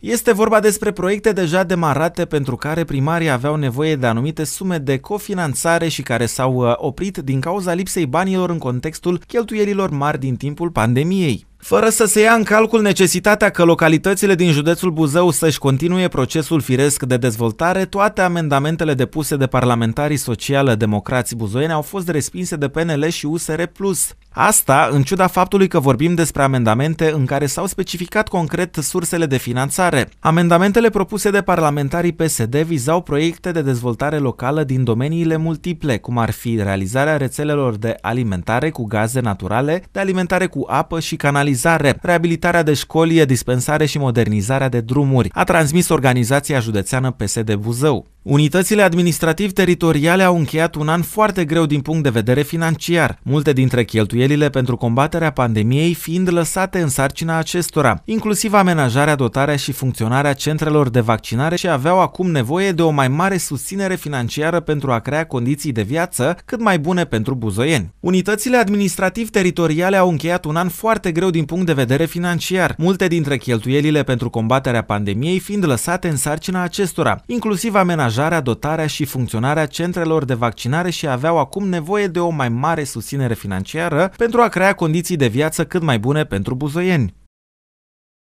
Este vorba despre proiecte deja demarate pentru care primarii aveau nevoie de anumite sume de cofinanțare și care s-au uh, oprit din cauza lipsei banilor în contextul cheltuielilor mari din timpul pandemiei. Fără să se ia în calcul necesitatea că localitățile din județul Buzău să-și continue procesul firesc de dezvoltare, toate amendamentele depuse de parlamentarii social-democrați buzoieni au fost respinse de PNL și USR+. Asta, în ciuda faptului că vorbim despre amendamente în care s-au specificat concret sursele de finanțare. Amendamentele propuse de parlamentarii PSD vizau proiecte de dezvoltare locală din domeniile multiple, cum ar fi realizarea rețelelor de alimentare cu gaze naturale, de alimentare cu apă și canalizare, reabilitarea de școli, dispensare și modernizarea de drumuri, a transmis organizația județeană PSD Buzău. Unitățile administrativ-teritoriale au încheiat un an foarte greu din punct de vedere financiar, multe dintre cheltuielile pentru combaterea pandemiei fiind lăsate în sarcina acestora, inclusiv amenajarea, dotarea și funcționarea centrelor de vaccinare și aveau acum nevoie de o mai mare susținere financiară pentru a crea condiții de viață cât mai bune pentru buzoieni. Unitățile administrativ-teritoriale au încheiat un an foarte greu din punct de vedere financiar, multe dintre cheltuielile pentru combaterea pandemiei fiind lăsate în sarcina acestora, inclusiv amenajarea încurajarea, dotarea și funcționarea centrelor de vaccinare și aveau acum nevoie de o mai mare susținere financiară pentru a crea condiții de viață cât mai bune pentru buzoieni.